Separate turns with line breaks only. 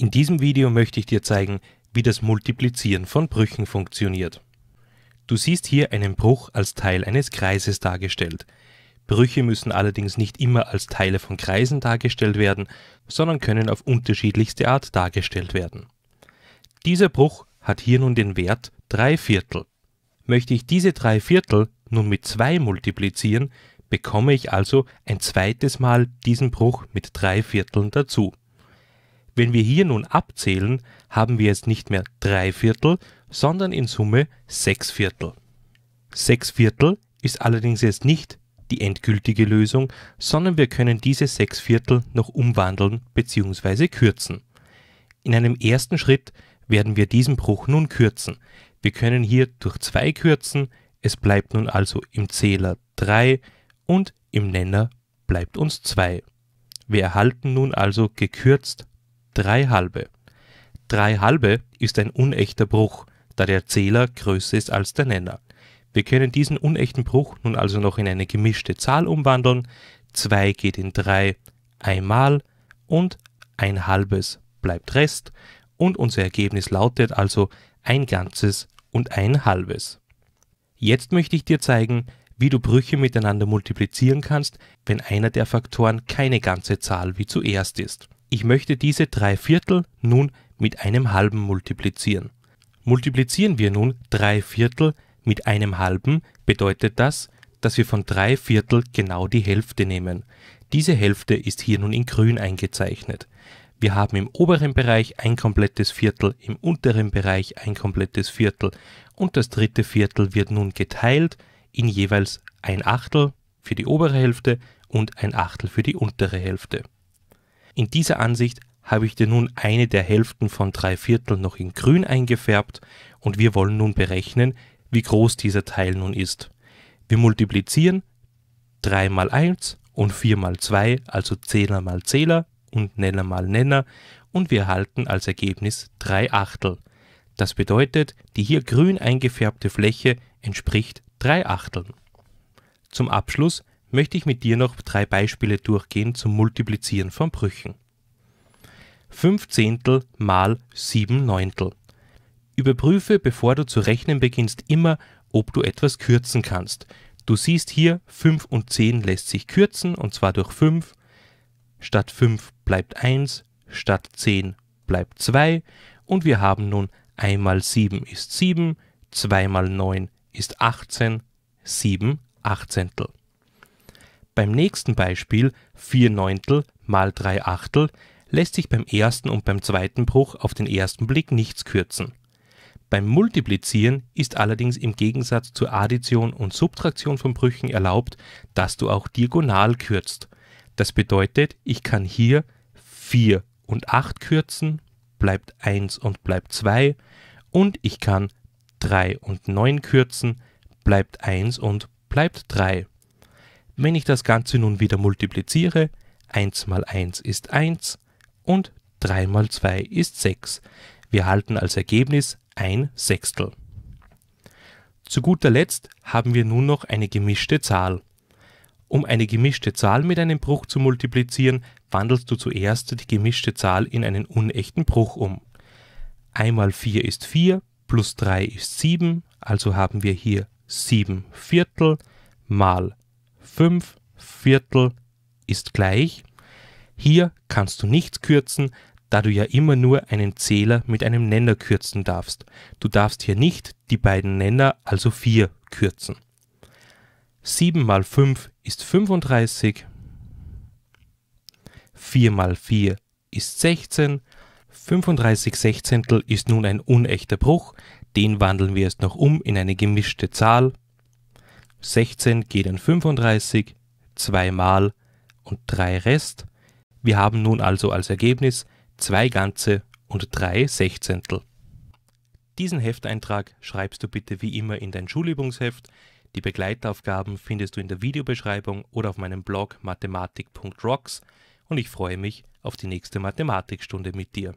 In diesem Video möchte ich dir zeigen, wie das Multiplizieren von Brüchen funktioniert. Du siehst hier einen Bruch als Teil eines Kreises dargestellt. Brüche müssen allerdings nicht immer als Teile von Kreisen dargestellt werden, sondern können auf unterschiedlichste Art dargestellt werden. Dieser Bruch hat hier nun den Wert 3 Viertel. Möchte ich diese 3 Viertel nun mit 2 multiplizieren, bekomme ich also ein zweites Mal diesen Bruch mit 3 Vierteln dazu. Wenn wir hier nun abzählen, haben wir jetzt nicht mehr 3 Viertel, sondern in Summe 6 Viertel. 6 Viertel ist allerdings jetzt nicht die endgültige Lösung, sondern wir können diese 6 Viertel noch umwandeln bzw. kürzen. In einem ersten Schritt werden wir diesen Bruch nun kürzen. Wir können hier durch 2 kürzen, es bleibt nun also im Zähler 3 und im Nenner bleibt uns 2. Wir erhalten nun also gekürzt drei halbe. Drei halbe ist ein unechter Bruch, da der Zähler größer ist als der Nenner. Wir können diesen unechten Bruch nun also noch in eine gemischte Zahl umwandeln. 2 geht in 3 einmal und ein halbes bleibt Rest und unser Ergebnis lautet also ein ganzes und ein halbes. Jetzt möchte ich dir zeigen, wie du Brüche miteinander multiplizieren kannst, wenn einer der Faktoren keine ganze Zahl wie zuerst ist. Ich möchte diese 3 Viertel nun mit einem halben multiplizieren. Multiplizieren wir nun 3 Viertel mit einem halben, bedeutet das, dass wir von 3 Viertel genau die Hälfte nehmen. Diese Hälfte ist hier nun in grün eingezeichnet. Wir haben im oberen Bereich ein komplettes Viertel, im unteren Bereich ein komplettes Viertel und das dritte Viertel wird nun geteilt in jeweils ein Achtel für die obere Hälfte und ein Achtel für die untere Hälfte. In dieser Ansicht habe ich dir nun eine der Hälften von 3 Viertel noch in grün eingefärbt und wir wollen nun berechnen, wie groß dieser Teil nun ist. Wir multiplizieren 3 mal 1 und 4 mal 2, also Zähler mal Zähler und Nenner mal Nenner und wir erhalten als Ergebnis 3 Achtel. Das bedeutet, die hier grün eingefärbte Fläche entspricht 3 Achteln. Zum Abschluss möchte ich mit dir noch drei Beispiele durchgehen zum Multiplizieren von Brüchen. 5 Zehntel mal 7 Neuntel. Überprüfe, bevor du zu rechnen beginnst, immer, ob du etwas kürzen kannst. Du siehst hier, 5 und 10 lässt sich kürzen, und zwar durch 5. Statt 5 bleibt 1, statt 10 bleibt 2. Und wir haben nun 1 mal 7 ist 7, 2 mal 9 ist 18, 7 Achtzehntel. Beim nächsten Beispiel 4 Neuntel mal 3 Achtel lässt sich beim ersten und beim zweiten Bruch auf den ersten Blick nichts kürzen. Beim Multiplizieren ist allerdings im Gegensatz zur Addition und Subtraktion von Brüchen erlaubt, dass du auch diagonal kürzt. Das bedeutet, ich kann hier 4 und 8 kürzen, bleibt 1 und bleibt 2 und ich kann 3 und 9 kürzen, bleibt 1 und bleibt 3. Wenn ich das Ganze nun wieder multipliziere, 1 mal 1 ist 1 und 3 mal 2 ist 6. Wir erhalten als Ergebnis ein Sechstel. Zu guter Letzt haben wir nun noch eine gemischte Zahl. Um eine gemischte Zahl mit einem Bruch zu multiplizieren, wandelst du zuerst die gemischte Zahl in einen unechten Bruch um. 1 mal 4 ist 4, plus 3 ist 7, also haben wir hier 7 Viertel mal 5 Viertel ist gleich. Hier kannst du nichts kürzen, da du ja immer nur einen Zähler mit einem Nenner kürzen darfst. Du darfst hier nicht die beiden Nenner, also 4, kürzen. 7 mal 5 ist 35, 4 mal 4 ist 16, 35 Sechzehntel ist nun ein unechter Bruch, den wandeln wir jetzt noch um in eine gemischte Zahl. 16 geht in 35, 2 mal und 3 Rest. Wir haben nun also als Ergebnis 2 Ganze und 3 Sechzehntel. Diesen Hefteintrag schreibst du bitte wie immer in dein Schulübungsheft. Die Begleitaufgaben findest du in der Videobeschreibung oder auf meinem Blog mathematik.rocks und ich freue mich auf die nächste Mathematikstunde mit dir.